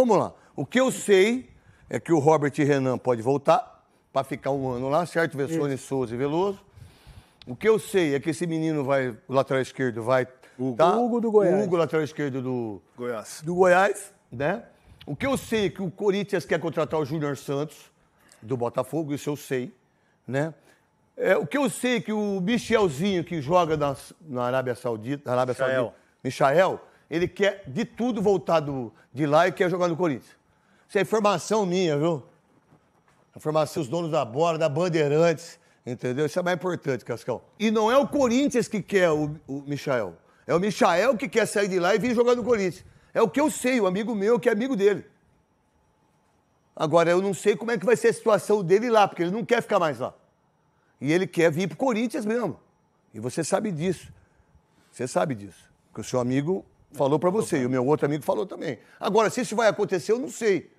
Vamos lá. O que eu sei é que o Robert Renan pode voltar para ficar um ano lá, certo? Vessone Souza e Veloso. O que eu sei é que esse menino vai, o lateral esquerdo, vai. O tá? Hugo do Goiás. O Hugo, lateral esquerdo do Goiás. Do Goiás, né? O que eu sei é que o Corinthians quer contratar o Júnior Santos, do Botafogo, isso eu sei, né? É, o que eu sei é que o Michelzinho, que joga na, na Arábia Saudita, na Arábia Michael. Saudita, Michael, ele quer de tudo voltar do, de lá e quer jogar no Corinthians. Isso é informação minha, viu? Informação dos donos da bola, da Bandeirantes, entendeu? Isso é mais importante, Cascão. E não é o Corinthians que quer o, o Michael. É o Michael que quer sair de lá e vir jogar no Corinthians. É o que eu sei, o amigo meu que é amigo dele. Agora, eu não sei como é que vai ser a situação dele lá, porque ele não quer ficar mais lá. E ele quer vir pro Corinthians mesmo. E você sabe disso. Você sabe disso. Que o seu amigo Falou para você, e o meu outro amigo falou também. Agora, se isso vai acontecer, eu não sei.